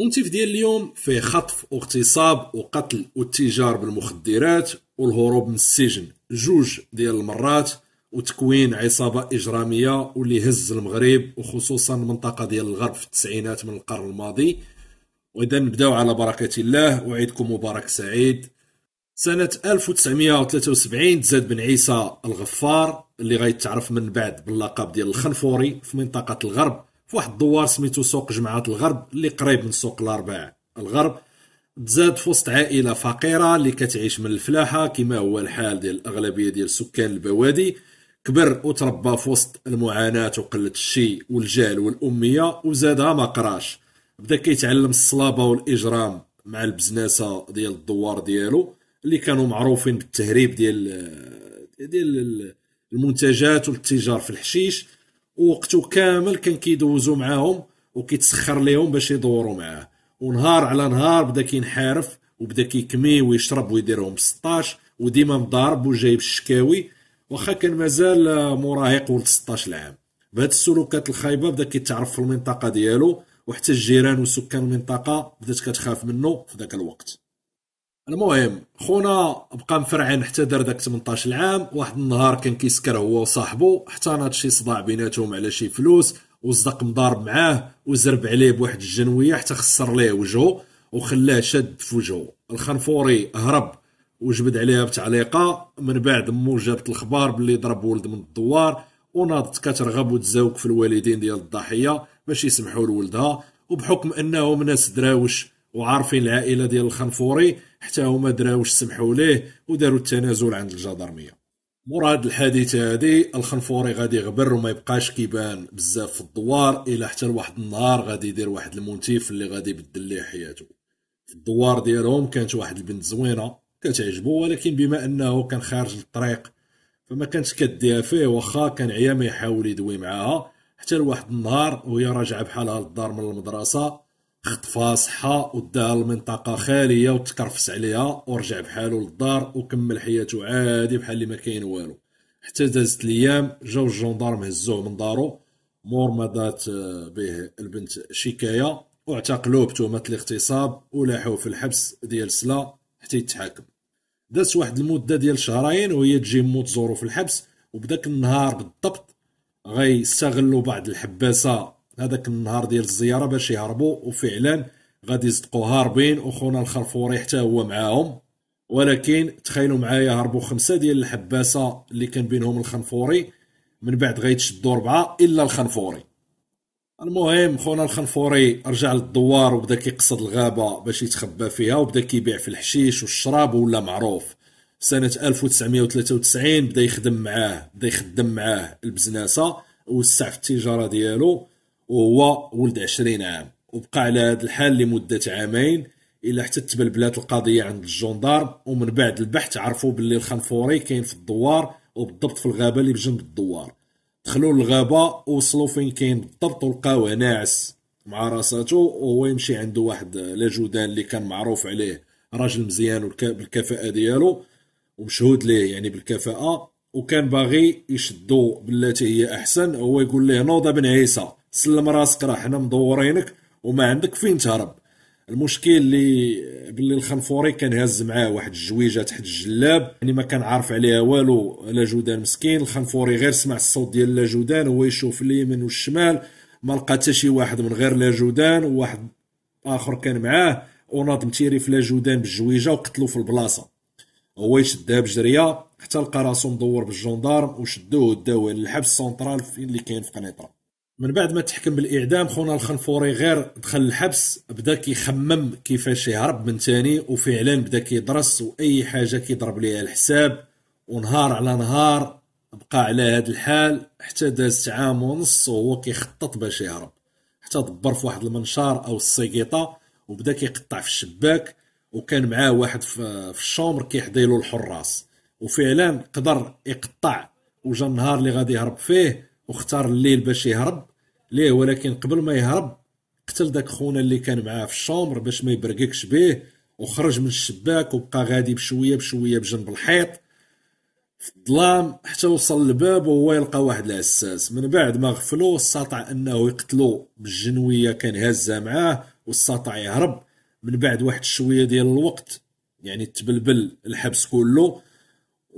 المنتف ديال اليوم فيه خطف واغتصاب وقتل والتجار بالمخدرات والهروب من السجن جوج ديال المرات وتكوين عصابة إجرامية واللي هز المغرب وخصوصا المنطقة ديال الغرب في التسعينات من القرن الماضي وإذا نبداو على بركة الله وعيدكم مبارك سعيد سنة 1973 تزاد بن عيسى الغفار اللي غيتعرف من بعد باللقب ديال الخنفوري في منطقة الغرب في واحد الدوار سميتو سوق جمعة الغرب اللي قريب من سوق الاربع الغرب تزاد في وسط عائلة فقيرة اللي كتعيش من الفلاحة كما هو الحال ديال الأغلبية ديال سكان البوادي كبر وتربى في وسط المعاناة وقلة الشي والجهل والأمية وزادها ما قراش بدا كيتعلم الصلابة والإجرام مع البزناسة ديال الدوار ديالو اللي كانوا معروفين بالتهريب ديال ديال المنتجات والتجار في الحشيش ووقته كامل كان كيدوزو معاهم وكيتسخر ليهم باش يدوروا معاه ونهار على نهار بدا كينحارف وبدا كيكمي ويشرب ويديرهم 16 وديما مضارب وجايب الشكاوي واخا كان مازال مراهق ولد 16 عام بهاد السلوكات الخايبه بدا كيتعرف في المنطقه ديالو وحتى الجيران وسكان المنطقه بدات كتخاف منه في ذاك الوقت المهم خونا بقى مفرعن حتى دار داك 18 عام واحد النهار كان كيسكر هو وصاحبو حتى ناض شي صداع بيناتهم على شي فلوس وصدق مضارب معاه وزرب عليه بواحد الجنويه حتى خسر ليه وجهه وخلاه شاد في وجهه الخنفوري هرب وجبد عليها بتعليقه من بعد مو جابت الخبار باللي ضرب ولد من الدوار وناضت كترغب وتزاوك في الوالدين ديال الضحيه باش يسمحوا لولدها وبحكم انهم ناس دراوش وعارفين العائله ديال الخنفوري حتى هما دراوش سمحوا ليه وداروا التنازل عند الجدرميه مورا هاد الحادثه هادي الخنفوري غادي يغبر وما يبقاش كيبان بزاف في الدوار الا حتى لواحد النهار غادي يدير واحد المونتيف اللي غادي يبدل ليه حياته في الدوار ديالهم كانت واحد البنت زوينه كتعجبو ولكن بما انه كان خارج الطريق فما كانتش كديها فيه واخا كان عيا ما يحاول يدوي معاها حتى لواحد النهار وهي راجعه بحالها للدار من المدرسه خطفها صحى وداها لمنطقة خالية وتكرفس عليها ورجع بحالو للدار وكمل حياته عادي بحال اللي ما كاين والو حتى دازت الايام جاو الجندارم هزوه من دارو مور ما دات به آه، البنت شكاية واعتقلوه بتهمة الاغتصاب ولاحوه في الحبس ديال سلا حتى يتحاكم دازت واحد المدة ديال شهرين وهي تجي موت زورو في الحبس وبداك النهار بالضبط غيستغلوا بعض الحباسة هذاك النهار ديال الزياره باش يهربوا وفعلا غادي يصدقوا هاربين وخونا الخرفوري حتى هو معاهم ولكن تخيلوا معايا هربوا خمسه ديال الحباسه اللي كان بينهم الخنفوري من بعد غيتشدوا اربعه الا الخنفوري المهم خونا الخنفوري رجع للدوار وبدا كيقصد الغابه باش يتخبى فيها وبدا كيبيع في الحشيش والشراب ولا معروف سنة 1993 بدا يخدم معاه بدا يخدم معاه البزناسة وسع في التجارة ديالو وهو ولد 20 عام وبقى على هذا الحال لمده عامين الى حتى تبلبلات القضيه عند الجندار ومن بعد البحث عرفوا باللي الخنفوري كاين في الدوار وبالضبط في الغابه اللي بجنب الدوار دخلوا للغابه ووصلوا فين كاين بالضبط ولقاوه ناعس مع راساتو وهو يمشي عند واحد لجودان اللي كان معروف عليه راجل مزيان بالكفاءه ديالو ومشهود ليه يعني بالكفاءه وكان باغي يشدو بالتي هي احسن هو يقول ليه نوضه بن عيسى سلم راسك راه حنا مدورينك وما عندك فين تهرب المشكل اللي باللي الخنفوري كان هاز معاه واحد الجويجه تحت الجلاب يعني ما كان عارف عليها والو لا جودان مسكين الخنفوري غير سمع الصوت ديال لا جودان هو يشوف اليمين والشمال ما لقى حتى شي واحد من غير لا جودان وواحد اخر كان معاه وناض متيري في لا جودان بالجويجه وقتلو في البلاصه هو يشدها بجريه حتى لقى راسو مدور بالجندار وشدوه وداوه للحبس سونترال اللي كاين في قنيطره من بعد ما تحكم بالاعدام خونا الخنفوري غير دخل الحبس بدا كيخمم كيفاش يهرب من تاني وفعلا بدا كيدرس واي حاجه كيضرب ليها الحساب ونهار على نهار بقى على هذا الحال حتى دازت عام ونص وهو كيخطط باش يهرب حتى دبر في واحد المنشار او السيقيطه وبدا كيقطع في الشباك وكان معاه واحد في الشومر كيحضيلو الحراس وفعلا قدر يقطع وجا النهار اللي غادي يهرب فيه واختار الليل باش يهرب ليه ولكن قبل ما يهرب قتل داك خونا اللي كان معاه في الشومر باش ما يبرقكش بيه وخرج من الشباك وبقى غادي بشويه بشويه بجنب الحيط في الظلام حتى وصل الباب وهو يلقى واحد العساس من بعد ما غفلو استطاع انه يقتلو بالجنويه كان هازه معاه واستطاع يهرب من بعد واحد شويه ديال الوقت يعني تبلبل الحبس كله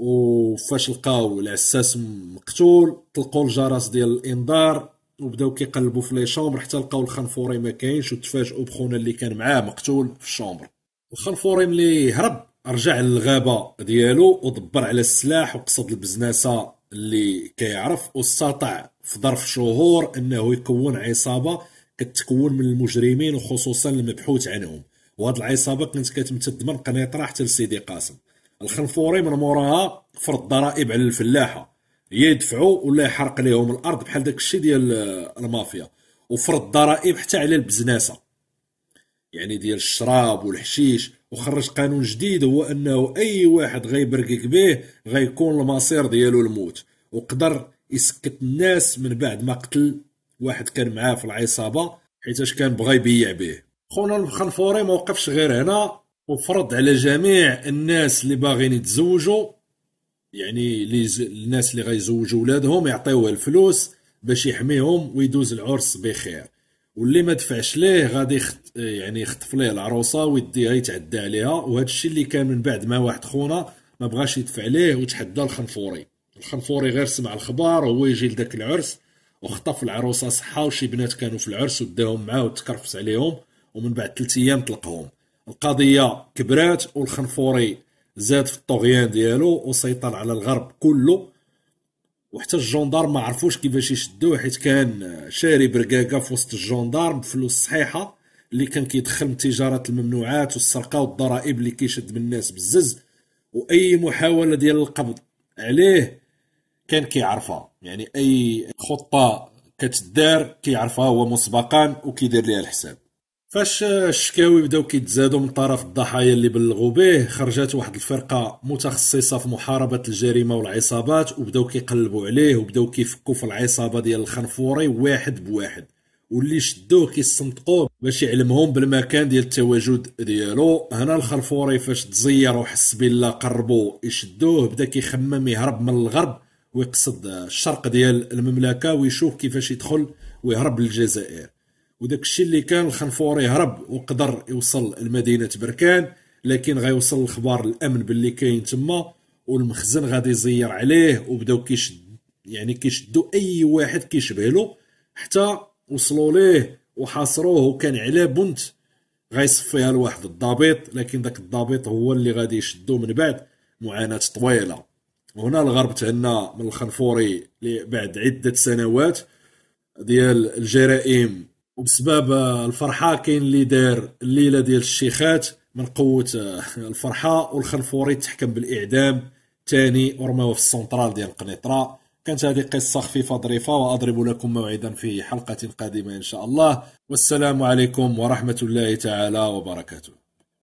وفاش لقاو العساس مقتول طلقوا الجرس ديال الانذار وبداو كيقلبوا في لي شومبر حتى لقاو الخنفوري ما كاينش وتفاجئوا بخونا اللي كان معاه مقتول في الشومبر الخنفوري ملي هرب رجع للغابه ديالو ودبر على السلاح وقصد البزناسه اللي كيعرف واستطاع في ظرف شهور انه يكون عصابه كتكون من المجرمين وخصوصا المبحوث عنهم وهاد العصابه كانت كتمتد من قنيطره حتى لسيدي قاسم الخنفوري من موراها فرض ضرائب على الفلاحه يا يدفعوا ولا يحرق لهم الارض بحال داك الشيء ديال آه، المافيا وفرض ضرائب حتى على البزناسه يعني ديال الشراب والحشيش وخرج قانون جديد هو انه اي واحد غيبرقك به غيكون المصير ديالو الموت وقدر يسكت الناس من بعد ما قتل واحد كان معاه في العصابه حيتاش كان بغى يبيع به خونا الخنفوري ما وقفش غير هنا وفرض على جميع الناس اللي باغيين يتزوجوا يعني الناس اللي غيزوجوا ولادهم يعطيوه الفلوس باش يحميهم ويدوز العرس بخير واللي ما دفعش ليه غادي يخت يعني يخطف ليه العروسه ويديها يتعدى عليها وهذا الشيء اللي كان من بعد ما واحد خونا ما بغاش يدفع ليه وتحدى الخنفوري الخنفوري غير سمع الخبار وهو يجي لذاك العرس وخطف العروسه صحه وشي بنات كانوا في العرس وداهم معاه وتكرفس عليهم ومن بعد ثلاث ايام طلقهم القضيه كبرات والخنفوري زاد في الطغيان ديالو وسيطر على الغرب كله وحتى الجندار ما عرفوش كيفاش يشدوه حيت كان شاري برقاقه في وسط الجندار بفلوس صحيحه اللي كان كيدخل من تجاره الممنوعات والسرقه والضرائب اللي كيشد من الناس بزز واي محاوله ديال القبض عليه كان كيعرفها يعني اي خطه كتدار كيعرفها هو مسبقا وكيدير ليها الحساب فاش الشكاوي بداو كيتزادوا من طرف الضحايا اللي بلغوا به خرجت واحد الفرقه متخصصه في محاربه الجريمه والعصابات وبداو كيقلبوا عليه وبداو كيفكوا في العصابه ديال الخنفوري واحد بواحد واللي شدوه كيصنطقوه باش يعلمهم بالمكان ديال التواجد ديالو هنا الخنفوري فاش تزير وحس بالله قربوا يشدوه بدا كيخمم يهرب من الغرب ويقصد الشرق ديال المملكه ويشوف كيفاش يدخل ويهرب للجزائر وداك الشيء اللي كان الخنفور يهرب وقدر يوصل لمدينه بركان لكن غيوصل الخبر الامن باللي كاين تما والمخزن غادي يزير عليه وبداو كيشد يعني كيشدوا اي واحد كيشبه له حتى وصلوا ليه وحاصروه وكان على بنت غيصفيها لواحد الضابط لكن داك الضابط هو اللي غادي يشدو من بعد معاناه طويله وهنا الغرب تهنا من الخنفوري بعد عده سنوات ديال الجرائم وبسبب الفرحه كاين اللي دار الليله ديال الشيخات من قوه آه، الفرحه والخنفوري تحكم بالاعدام ثاني ورماوه في السنترال ديال قنيطره كانت هذه قصه خفيفه ظريفه واضرب لكم موعدا في حلقه قادمه ان شاء الله والسلام عليكم ورحمه الله تعالى وبركاته